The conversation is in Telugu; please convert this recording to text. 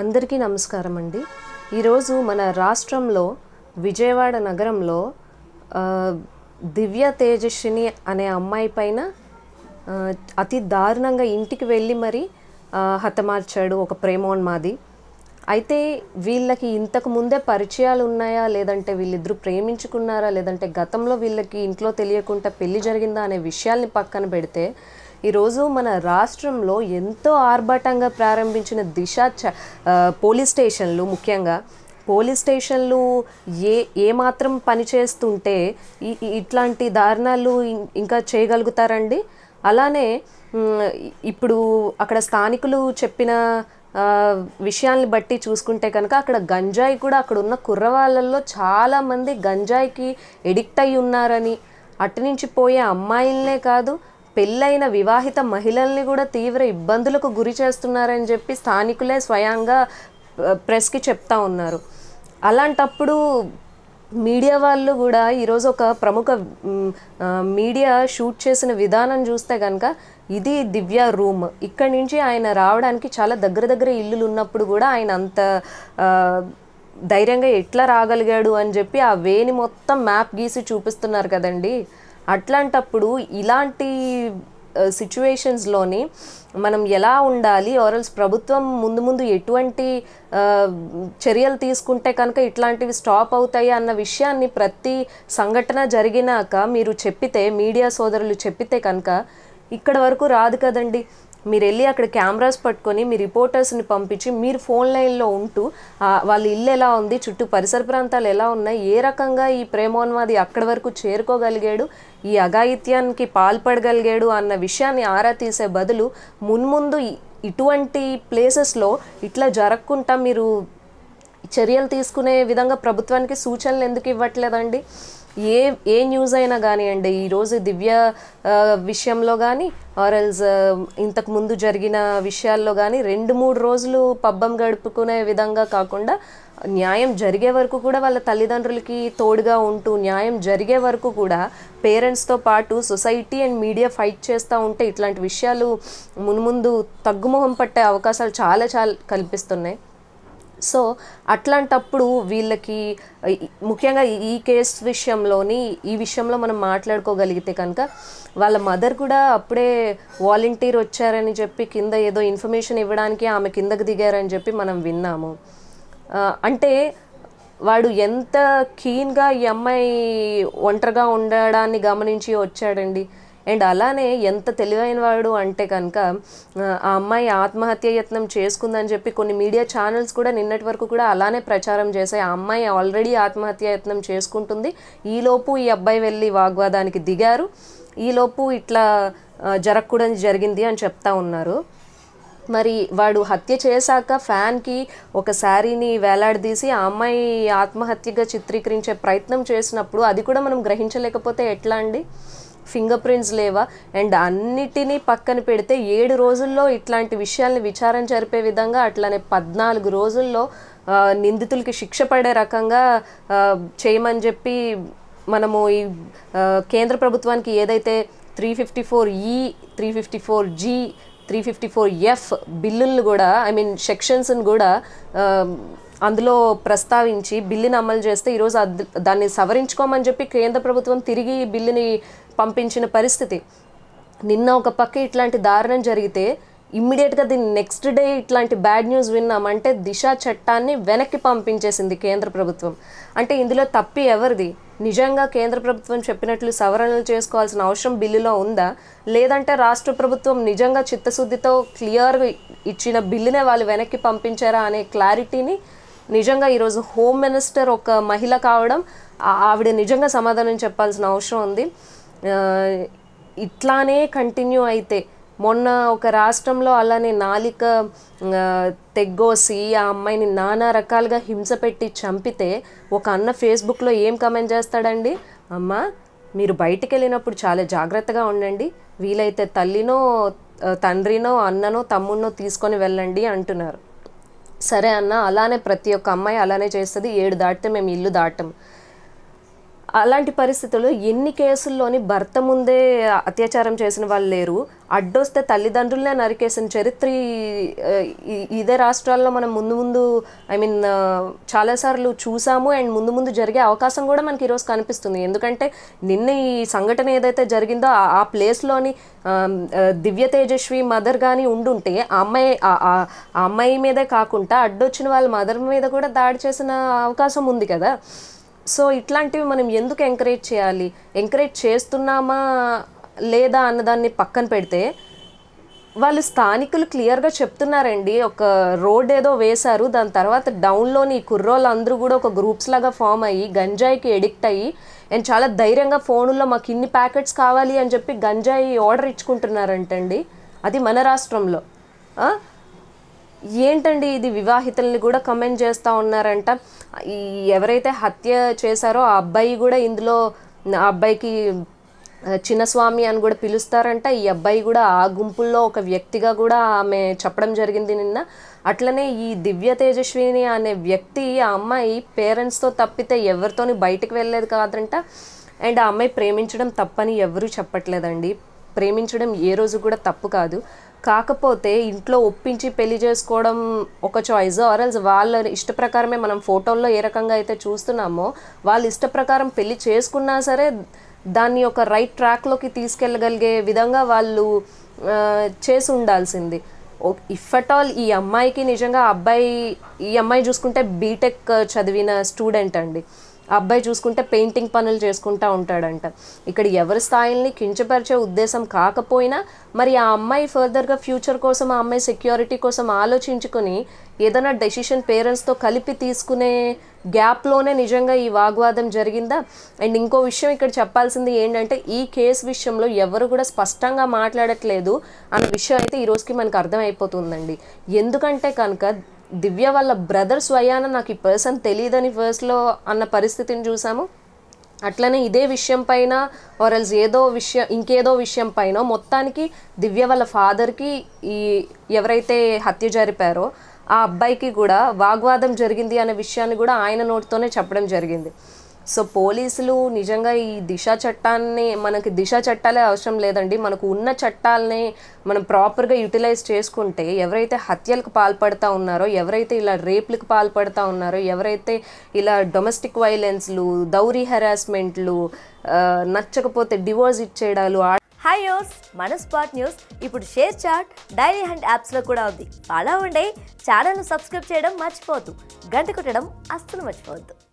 అందరికీ నమస్కారం అండి ఈరోజు మన రాష్ట్రంలో విజయవాడ నగరంలో దివ్య తేజస్విని అనే అమ్మాయి పైన అతి దారుణంగా ఇంటికి వెళ్ళి మరి హతమార్చాడు ఒక ప్రేమోన్మాది అయితే వీళ్ళకి ఇంతకు ముందే పరిచయాలు ఉన్నాయా లేదంటే వీళ్ళిద్దరూ ప్రేమించుకున్నారా లేదంటే గతంలో వీళ్ళకి ఇంట్లో తెలియకుండా పెళ్లి జరిగిందా అనే విషయాల్ని పక్కన పెడితే ఈరోజు మన రాష్ట్రంలో ఎంతో ఆర్భాటంగా ప్రారంభించిన దిశ పోలీస్ స్టేషన్లు ముఖ్యంగా పోలీస్ స్టేషన్లు ఏ ఏమాత్రం పనిచేస్తుంటే ఇట్లాంటి దారుణాలు ఇంకా చేయగలుగుతారండి అలానే ఇప్పుడు అక్కడ స్థానికులు చెప్పిన విషయాల్ని బట్టి చూసుకుంటే కనుక అక్కడ గంజాయి కూడా అక్కడ ఉన్న కుర్రవాళ్ళల్లో చాలామంది గంజాయికి ఎడిక్ట్ అయి ఉన్నారని అటు నుంచి పోయే అమ్మాయిలనే కాదు పెళ్ళైన వివాహిత మహిళల్ని కూడా తీవ్ర ఇబ్బందులకు గురి చేస్తున్నారని చెప్పి స్థానికులే స్వయంగా ప్రెస్కి చెప్తా ఉన్నారు అలాంటప్పుడు మీడియా వాళ్ళు కూడా ఈరోజు ఒక ప్రముఖ మీడియా షూట్ చేసిన విధానం చూస్తే కనుక ఇది దివ్య రూమ్ ఇక్కడి నుంచి ఆయన రావడానికి చాలా దగ్గర దగ్గర ఇల్లులు ఉన్నప్పుడు కూడా ఆయన అంత ధైర్యంగా ఎట్లా రాగలిగాడు అని చెప్పి ఆ వేని మొత్తం మ్యాప్ గీసి చూపిస్తున్నారు కదండీ అట్లాంటప్పుడు ఇలాంటి సిచ్యువేషన్స్లోని మనం ఎలా ఉండాలి ఆరల్స్ ప్రభుత్వం ముందు ముందు ఎటువంటి చర్యలు తీసుకుంటే కనుక ఇట్లాంటివి స్టాప్ అవుతాయి అన్న విషయాన్ని ప్రతి సంఘటన జరిగినాక మీరు చెప్పితే మీడియా సోదరులు చెప్పితే కనుక ఇక్కడ వరకు రాదు కదండి మీరు వెళ్ళి అక్కడ కెమెరాస్ పట్టుకొని మీ రిపోర్టర్స్ని పంపించి మీరు ఫోన్ లైన్లో ఉంటూ వాళ్ళ ఇల్లు ఎలా ఉంది చుట్టూ పరిసర ప్రాంతాలు ఎలా ఉన్నాయి ఏ రకంగా ఈ ప్రేమోన్వాది అక్కడి వరకు చేరుకోగలిగాడు ఈ అఘాయిత్యానికి పాల్పడగలిగాడు అన్న విషయాన్ని ఆరా తీసే బదులు మున్ముందు ఇటువంటి ప్లేసెస్లో ఇట్లా జరగకుండా మీరు చర్యలు తీసుకునే విధంగా ప్రభుత్వానికి సూచనలు ఎందుకు ఇవ్వట్లేదండి ఏ ఏ న్యూస్ అయినా కానివ్వండి ఈరోజు దివ్య విషయంలో కానీ ఆర్ఎల్స్ ఇంతకు ముందు జరిగిన విషయాల్లో కానీ రెండు మూడు రోజులు పబ్బం గడుపుకునే విధంగా కాకుండా న్యాయం జరిగే వరకు కూడా వాళ్ళ తల్లిదండ్రులకి తోడుగా ఉంటూ న్యాయం జరిగే వరకు కూడా పేరెంట్స్తో పాటు సొసైటీ అండ్ మీడియా ఫైట్ చేస్తూ ఉంటే ఇట్లాంటి విషయాలు మున్ముందు తగ్గుముఖం పట్టే అవకాశాలు చాలా చాలా కల్పిస్తున్నాయి సో అట్లాంటప్పుడు వీళ్ళకి ముఖ్యంగా ఈ కేస్ విషయంలోని ఈ విషయంలో మనం మాట్లాడుకోగలిగితే కనుక వాళ్ళ మదర్ కూడా అప్పుడే వాలంటీర్ వచ్చారని చెప్పి కింద ఏదో ఇన్ఫర్మేషన్ ఇవ్వడానికి ఆమె కిందకు దిగారని చెప్పి మనం విన్నాము అంటే వాడు ఎంత కీన్గా ఈ అమ్మాయి ఒంటరిగా ఉండడాన్ని గమనించి వచ్చాడండి అండ్ అలానే ఎంత తెలివైన వాడు అంటే కనుక ఆ అమ్మాయి ఆత్మహత్య యత్నం చేసుకుందని చెప్పి కొన్ని మీడియా ఛానల్స్ కూడా నిన్నటి వరకు కూడా అలానే ప్రచారం చేశాయి ఆ అమ్మాయి ఆల్రెడీ ఆత్మహత్య యత్నం చేసుకుంటుంది ఈలోపు ఈ అబ్బాయి వెళ్ళి వాగ్వాదానికి దిగారు ఈలోపు ఇట్లా జరగకూడని జరిగింది అని చెప్తా ఉన్నారు మరి వాడు హత్య చేశాక ఫ్యాన్కి ఒక శారీని వేలాడదీసి ఆ అమ్మాయి ఆత్మహత్యగా చిత్రీకరించే ప్రయత్నం చేసినప్పుడు అది కూడా మనం గ్రహించలేకపోతే ఎట్లా అండి ఫింగర్ ప్రింట్స్ లేవా అండ్ అన్నిటినీ పక్కన పెడితే ఏడు రోజుల్లో ఇట్లాంటి విషయాల్ని విచారం జరిపే విధంగా అట్లానే పద్నాలుగు రోజుల్లో నిందితులకి శిక్ష పడే రకంగా చేయమని చెప్పి మనము ఈ కేంద్ర ప్రభుత్వానికి ఏదైతే త్రీ ఫిఫ్టీ ఫోర్ ఈ three fifty four G three fifty four F బిల్లులను కూడా ఐ మీన్ సెక్షన్స్ని కూడా అందులో ప్రస్తావించి బిల్లుని అమలు చేస్తే ఈరోజు దాన్ని సవరించుకోమని చెప్పి కేంద్ర ప్రభుత్వం తిరిగి బిల్లుని పంపించిన పరిస్థితి నిన్న ఒక పక్క ఇట్లాంటి దారుణం జరిగితే ఇమ్మీడియట్గా దీన్ని నెక్స్ట్ డే ఇట్లాంటి బ్యాడ్ న్యూస్ విన్నామంటే దిశ చట్టాన్ని వెనక్కి పంపించేసింది కేంద్ర ప్రభుత్వం అంటే ఇందులో తప్పి ఎవరిది నిజంగా కేంద్ర ప్రభుత్వం చెప్పినట్లు సవరణలు చేసుకోవాల్సిన అవసరం బిల్లులో ఉందా లేదంటే రాష్ట్ర ప్రభుత్వం నిజంగా చిత్తశుద్ధితో క్లియర్గా ఇచ్చిన బిల్లునే వాళ్ళు వెనక్కి పంపించారా అనే క్లారిటీని నిజంగా ఈరోజు హోమ్ మినిస్టర్ ఒక మహిళ కావడం ఆవిడ నిజంగా సమాధానం చెప్పాల్సిన అవసరం ఉంది ఇట్లానే కంటిన్యూ అయితే మొన్న ఒక రాష్ట్రంలో అలానే నాలిక తెగ్గోసి ఆ అమ్మాయిని నానా రకాలుగా హింస పెట్టి చంపితే ఒక అన్న ఫేస్బుక్లో ఏం కమెంట్ చేస్తాడండి అమ్మ మీరు బయటికి వెళ్ళినప్పుడు చాలా జాగ్రత్తగా ఉండండి వీలైతే తల్లినో తండ్రినో అన్ననో తమ్ముడినో తీసుకొని వెళ్ళండి అంటున్నారు సరే అన్న అలానే ప్రతి ఒక్క అమ్మాయి అలానే చేస్తుంది ఏడు దాటితే మేము ఇల్లు దాటం అలాంటి పరిస్థితుల్లో ఎన్ని కేసుల్లోని భర్త ముందే అత్యాచారం చేసిన వాళ్ళు లేరు అడ్డొస్తే తల్లిదండ్రులనే నరికేసిన చరిత్ర ఇదే రాష్ట్రాల్లో మనం ముందు ముందు ఐ మీన్ చాలాసార్లు చూసాము అండ్ ముందు ముందు జరిగే అవకాశం కూడా మనకి ఈరోజు కనిపిస్తుంది ఎందుకంటే నిన్న ఈ సంఘటన ఏదైతే జరిగిందో ఆ ప్లేస్లోని దివ్య తేజస్వి మదర్ కానీ ఉండుంటే ఆ అమ్మాయి ఆ అమ్మాయి మీదే కాకుండా అడ్డొచ్చిన వాళ్ళ మదర్ మీద కూడా దాడి చేసిన అవకాశం ఉంది కదా సో ఇట్లాంటివి మనం ఎందుకు ఎంకరేజ్ చేయాలి ఎంకరేజ్ చేస్తున్నామా లేదా అన్నదాన్ని పక్కన పెడితే వాళ్ళు స్థానికులు క్లియర్గా చెప్తున్నారండి ఒక రోడ్ ఏదో వేశారు దాని తర్వాత డౌన్లోని కుర్రోళ్ళు అందరూ కూడా ఒక గ్రూప్స్ లాగా ఫామ్ అయ్యి గంజాయికి ఎడిక్ట్ అయ్యి అండ్ చాలా ధైర్యంగా ఫోనుల్లో మాకు ఇన్ని ప్యాకెట్స్ కావాలి అని చెప్పి గంజాయి ఆర్డర్ ఇచ్చుకుంటున్నారంటండి అది మన రాష్ట్రంలో ఏంటండి ఇది వివాహితుల్ని కూడా కమెంట్ చేస్తూ ఉన్నారంట ఈ ఎవరైతే హత్య చేశారో ఆ అబ్బాయి కూడా ఇందులో ఆ అబ్బాయికి చిన్నస్వామి అని కూడా పిలుస్తారంట ఈ అబ్బాయి కూడా ఆ గుంపుల్లో ఒక వ్యక్తిగా కూడా ఆమె చెప్పడం జరిగింది నిన్న అట్లనే ఈ దివ్య తేజస్విని అనే వ్యక్తి ఆ అమ్మాయి పేరెంట్స్తో తప్పితే ఎవరితోని బయటకు వెళ్ళలేదు కాదంట అండ్ ఆ అమ్మాయి ప్రేమించడం తప్పని ఎవరూ చెప్పట్లేదండి ప్రేమించడం ఏ రోజు కూడా తప్పు కాదు కాకపోతే ఇంట్లో ఒప్పించి పెళ్లి చేసుకోవడం ఒక చాయిస్ ఆర్ఎల్స్ వాళ్ళ ఇష్ట ప్రకారమే మనం ఫోటోల్లో ఏ రకంగా అయితే చూస్తున్నామో వాళ్ళ ఇష్ట ప్రకారం పెళ్లి చేసుకున్నా సరే దాన్ని ఒక రైట్ ట్రాక్లోకి తీసుకెళ్ళగలిగే విధంగా వాళ్ళు చేసి ఉండాల్సింది ఇఫ్ అట్ ఆల్ ఈ అమ్మాయికి నిజంగా అబ్బాయి ఈ అమ్మాయి చూసుకుంటే బీటెక్ చదివిన స్టూడెంట్ అండి అబ్బాయి చూసుకుంటే పెయింటింగ్ పనులు చేసుకుంటా ఉంటాడంట ఇక్కడ ఎవరి స్థాయిల్ని కించపరిచే ఉద్దేశం కాకపోయినా మరి ఆ అమ్మాయి ఫర్దర్గా ఫ్యూచర్ కోసం ఆ అమ్మాయి సెక్యూరిటీ కోసం ఆలోచించుకొని ఏదైనా డెసిషన్ పేరెంట్స్తో కలిపి తీసుకునే గ్యాప్లోనే నిజంగా ఈ వాగ్వాదం జరిగిందా అండ్ ఇంకో విషయం ఇక్కడ చెప్పాల్సింది ఏంటంటే ఈ కేసు విషయంలో ఎవరు కూడా స్పష్టంగా మాట్లాడట్లేదు అన్న విషయం అయితే ఈరోజుకి మనకు అర్థమైపోతుందండి ఎందుకంటే కనుక దివ్య వాళ్ళ బ్రదర్ స్వయాన నాకు ఈ పర్సన్ తెలియదని ఫస్ట్లో అన్న పరిస్థితిని చూసాము అట్లనే ఇదే విషయం పైన ఆర్ఎల్స్ ఏదో విషయం ఇంకేదో విషయం పైన మొత్తానికి దివ్య వాళ్ళ ఫాదర్కి ఈ ఎవరైతే హత్య జరిపారో ఆ అబ్బాయికి కూడా వాగ్వాదం జరిగింది అనే విషయాన్ని కూడా ఆయన నోటితోనే చెప్పడం జరిగింది సో పోలీసులు నిజంగా ఈ దిశ చట్టాన్ని మనకి దిశ చట్టాలే అవసరం లేదండి మనకు ఉన్న చట్టాలని మనం ప్రాపర్గా యూటిలైజ్ చేసుకుంటే ఎవరైతే హత్యలకు పాల్పడతా ఉన్నారో ఎవరైతే ఇలా రేపులకు పాల్పడతా ఉన్నారో ఎవరైతే ఇలా డొమెస్టిక్ వైలెన్స్లు దౌరీ హెరాస్మెంట్లు నచ్చకపోతే డివోర్స్ ఇచ్చేయడాలు హాయ్ యోస్ మన స్పాట్ న్యూస్ ఇప్పుడు షేర్ చాట్ డైలీ హండ్ యాప్స్లో కూడా ఉంది ఫాలో ఉండే ఛానల్ను సబ్స్క్రైబ్ చేయడం మర్చిపోవద్దు గంట కొట్టడం అస్సలు మర్చిపోవద్దు